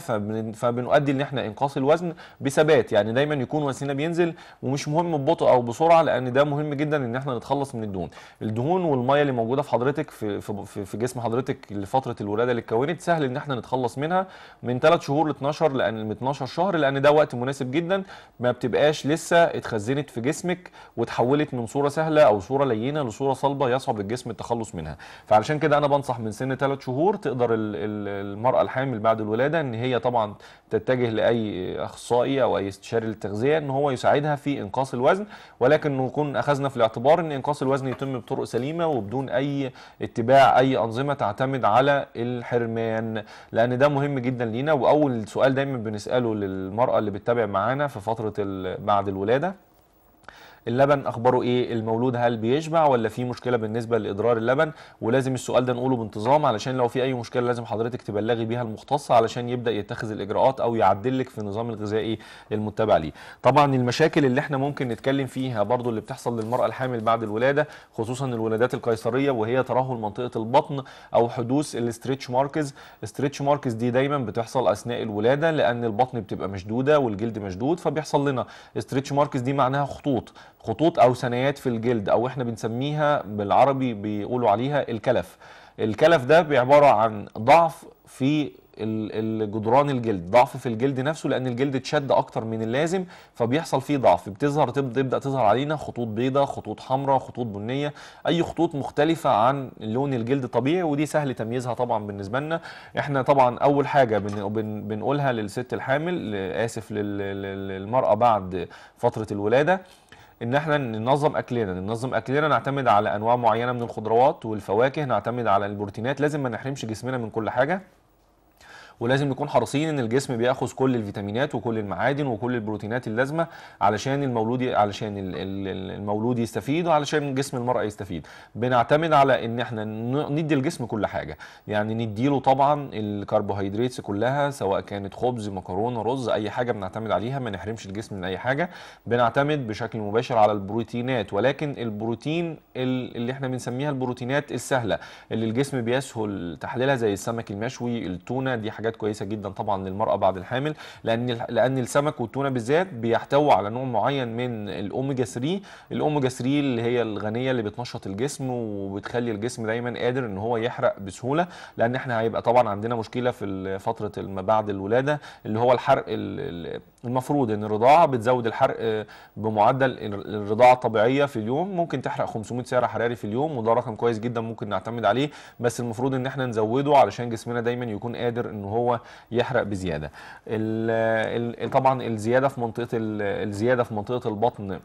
Speaker 2: فبنؤدي ان احنا انقاص الوزن بثبات يعني دايما يكون وزننا بينزل ومش مهم ببطء او بسرعه لان ده مهم جدا ان احنا نتخلص من الدهون الدهون والميه اللي موجوده في حضرتك في في, في جسم حضرتك لفتره الولاده اللي اتكونت سهل ان احنا نتخلص منها من 3 شهور ل 12 لان 12 شهر لان ده وقت مناسب جدا ما بتبقاش لسه اتخزنت في جسمك وتحولت من صوره سهله او صوره لينه لصوره صلبه يصعب الجسم التخلص منها فعلشان كده انا بنصح من سن 3 شهور تقدر المراه الحامل بعد الولاده ان هي طبعا تتجه تتجه لاي اخصائي او اي استشاري للتغذيه ان هو يساعدها في انقاص الوزن ولكن نكون اخذنا في الاعتبار ان انقاص الوزن يتم بطرق سليمه وبدون اي اتباع اي انظمه تعتمد على الحرمان لان ده مهم جدا لينا واول سؤال دايما بنساله للمراه اللي بتتابع معانا في فتره بعد الولاده اللبن اخباره ايه المولود هل بيشبع ولا في مشكله بالنسبه لادرار اللبن ولازم السؤال ده نقوله بانتظام علشان لو في اي مشكله لازم حضرتك تبلغي بيها المختص علشان يبدا يتخذ الاجراءات او يعدل لك في النظام الغذائي المتبع ليه طبعا المشاكل اللي احنا ممكن نتكلم فيها برضو اللي بتحصل للمراه الحامل بعد الولاده خصوصا الولادات القيصريه وهي ترهل منطقه البطن او حدوث الاسترتش ماركز الاسترتش ماركز دي دايما بتحصل اثناء الولاده لان البطن بتبقى مشدوده والجلد مشدود فبيحصل لنا استرتش ماركز دي معناها خطوط خطوط او ثنايات في الجلد او احنا بنسميها بالعربي بيقولوا عليها الكلف الكلف ده بيعبارة عن ضعف في الجدران الجلد ضعف في الجلد نفسه لان الجلد اتشد اكتر من اللازم فبيحصل فيه ضعف بتظهر تبدا تظهر علينا خطوط بيضاء خطوط حمراء خطوط بنيه اي خطوط مختلفه عن لون الجلد الطبيعي ودي سهل تمييزها طبعا بالنسبه لنا احنا طبعا اول حاجه بن بن بنقولها للست الحامل اسف للمراه بعد فتره الولاده ان احنا ننظم اكلنا ننظم اكلنا نعتمد على انواع معينه من الخضروات والفواكه نعتمد على البروتينات لازم ما نحرمش جسمنا من كل حاجه ولازم نكون حريصين ان الجسم بياخذ كل الفيتامينات وكل المعادن وكل البروتينات اللازمه علشان المولود علشان المولود يستفيد وعلشان جسم المراه يستفيد بنعتمد على ان احنا ندي الجسم كل حاجه يعني نديله طبعا الكربوهيدرات كلها سواء كانت خبز مكرونه رز اي حاجه بنعتمد عليها ما نحرمش الجسم من اي حاجه بنعتمد بشكل مباشر على البروتينات ولكن البروتين اللي احنا بنسميها البروتينات السهله اللي الجسم بيسهل تحليلها زي السمك المشوي التونه دي حاجات حاجات كويسه جدا طبعا للمراه بعد الحامل لان لان السمك والتونه بالذات بيحتوي على نوع معين من الاوميجا 3 الاوميجا 3 اللي هي الغنيه اللي بتنشط الجسم وبتخلي الجسم دايما قادر ان هو يحرق بسهوله لان احنا هيبقى طبعا عندنا مشكله في فتره ما بعد الولاده اللي هو الحرق المفروض ان الرضاعه بتزود الحرق بمعدل الرضاعه الطبيعيه في اليوم ممكن تحرق 500 سعر حراري في اليوم وده رقم كويس جدا ممكن نعتمد عليه بس المفروض ان احنا نزوده علشان جسمنا دايما يكون قادر ان هو يحرق بزياده ال ال طبعا الزياده في منطقه الزياده في منطقه البطن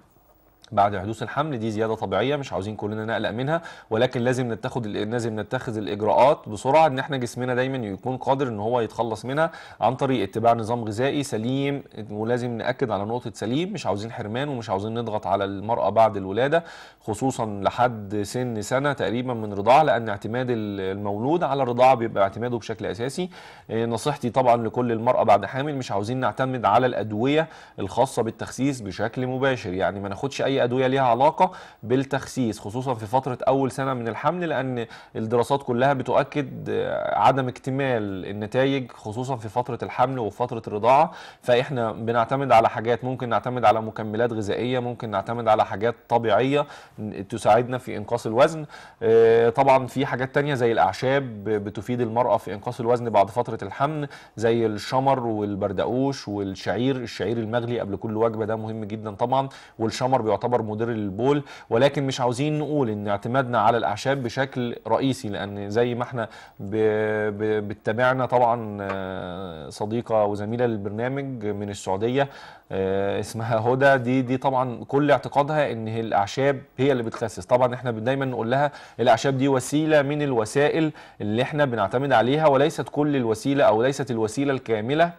Speaker 2: بعد حدوث الحمل دي زياده طبيعيه مش عاوزين كلنا نقلق منها ولكن لازم نتخذ لازم نتخذ الاجراءات بسرعه ان احنا جسمنا دايما يكون قادر ان هو يتخلص منها عن طريق اتباع نظام غذائي سليم ولازم ناكد على نقطه سليم مش عاوزين حرمان ومش عاوزين نضغط على المراه بعد الولاده خصوصا لحد سن سنه تقريبا من رضاع لان اعتماد المولود على الرضاعه بيبقى اعتماده بشكل اساسي آه، نصيحتي طبعا لكل المراه بعد حامل مش عاوزين نعتمد على الادويه الخاصه بالتخسيس بشكل مباشر يعني ما ناخدش اي ادويه ليها علاقه بالتخسيس خصوصا في فتره اول سنه من الحمل لان الدراسات كلها بتؤكد عدم اكتمال النتائج خصوصا في فتره الحمل وفتره الرضاعه فاحنا بنعتمد على حاجات ممكن نعتمد على مكملات غذائيه ممكن نعتمد على حاجات طبيعيه تساعدنا في انقاص الوزن آه، طبعا في حاجات تانية زي الاعشاب بتفيد المراه في انقاص الوزن بعد فتره الحمل زي الشمر والبردقوش والشعير الشعير المغلي قبل كل وجبه ده مهم جدا طبعا والشمر بيعتبر يعتبر مدير البول ولكن مش عاوزين نقول ان اعتمادنا على الاعشاب بشكل رئيسي لان زي ما احنا بتتابعنا طبعا آه، صديقه وزميله للبرنامج من السعوديه آه، اسمها هدى دي دي طبعا كل اعتقادها ان الاعشاب هي اللي بتخسس طبعا احنا دايما نقول لها الاعشاب دي وسيله من الوسائل اللي احنا بنعتمد عليها وليست كل الوسيله او ليست الوسيله الكامله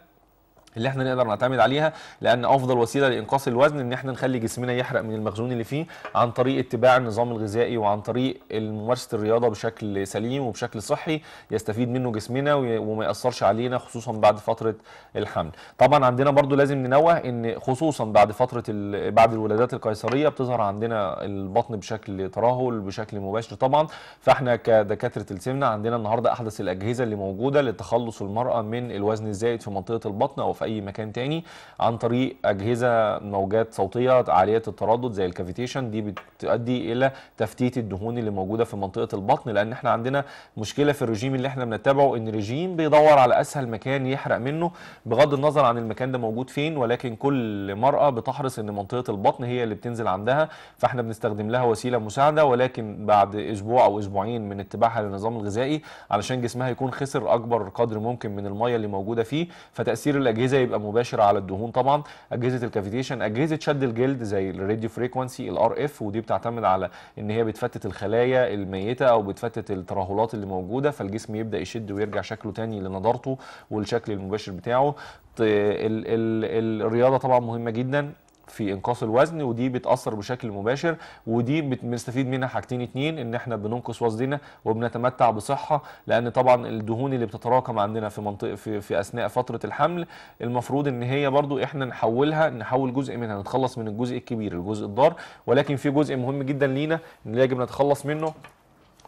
Speaker 2: اللي احنا نقدر نعتمد عليها لان افضل وسيله لانقاص الوزن ان احنا نخلي جسمنا يحرق من المخزون اللي فيه عن طريق اتباع النظام الغذائي وعن طريق ممارسه الرياضه بشكل سليم وبشكل صحي يستفيد منه جسمنا وما ياثرش علينا خصوصا بعد فتره الحمل طبعا عندنا برضو لازم ننوه ان خصوصا بعد فتره بعد الولادات القيصريه بتظهر عندنا البطن بشكل ترهل بشكل مباشر طبعا فاحنا كدكاتره السمنه عندنا النهارده احدث الاجهزه اللي موجوده لتخلص المراه من الوزن الزائد في منطقه البطن او في اي مكان تاني عن طريق اجهزه موجات صوتيه عاليه التردد زي الكافيتيشن دي بتؤدي الى تفتيت الدهون اللي موجوده في منطقه البطن لان احنا عندنا مشكله في الرجيم اللي احنا بنتبعه ان الرجيم بيدور على اسهل مكان يحرق منه بغض النظر عن المكان ده موجود فين ولكن كل مراه بتحرص ان منطقه البطن هي اللي بتنزل عندها فاحنا بنستخدم لها وسيله مساعده ولكن بعد اسبوع او اسبوعين من اتباعها للنظام الغذائي علشان جسمها يكون خسر اكبر قدر ممكن من الميه اللي موجوده فيه فتاثير الاجهزه الاجهزه يبقى مباشر على الدهون طبعا اجهزه الكافيتيشن اجهزه شد الجلد زي الراديو فريكوانسي الار اف ودي بتعتمد على ان هي بتفتت الخلايا الميته او بتفتت الترهلات اللي موجوده فالجسم يبدا يشد ويرجع شكله تاني لنضارته والشكل المباشر بتاعه الرياضه طبعا مهمه جدا في انقاص الوزن ودي بتاثر بشكل مباشر ودي بنستفيد منها حاجتين اتنين ان احنا بننقص وزننا وبنتمتع بصحه لان طبعا الدهون اللي بتتراكم عندنا في منطقه في, في اثناء فتره الحمل المفروض ان هي برضو احنا نحولها نحول جزء منها نتخلص من الجزء الكبير الجزء الضار ولكن في جزء مهم جدا لينا ان يجب نتخلص منه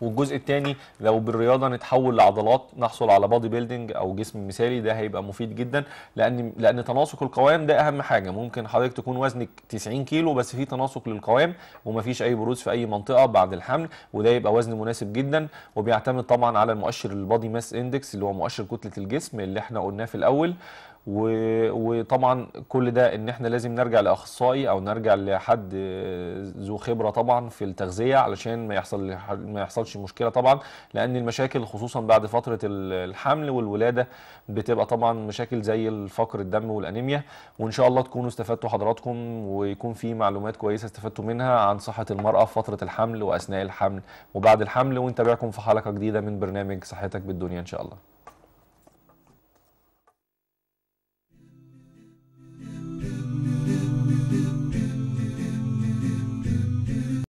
Speaker 2: والجزء الثاني لو بالرياضه نتحول لعضلات نحصل على بادي بيلدينج او جسم مثالي ده هيبقى مفيد جدا لان لان تناسق القوام ده اهم حاجه ممكن حضرتك تكون وزنك 90 كيلو بس في تناسق للقوام ومفيش اي بروز في اي منطقه بعد الحمل وده يبقى وزن مناسب جدا وبيعتمد طبعا على المؤشر البادي ماس اندكس اللي هو مؤشر كتله الجسم اللي احنا قلناه في الاول وطبعا كل ده ان احنا لازم نرجع لاخصائي او نرجع لحد ذو خبره طبعا في التغذيه علشان ما يحصل ما يحصلش مشكله طبعا لان المشاكل خصوصا بعد فتره الحمل والولاده بتبقى طبعا مشاكل زي الفقر الدم والانيميا وان شاء الله تكونوا استفدتوا حضراتكم ويكون في معلومات كويسه استفدتوا منها عن صحه المراه في فتره الحمل واثناء الحمل وبعد الحمل ونتابعكم في حلقه جديده من برنامج صحتك بالدنيا ان شاء الله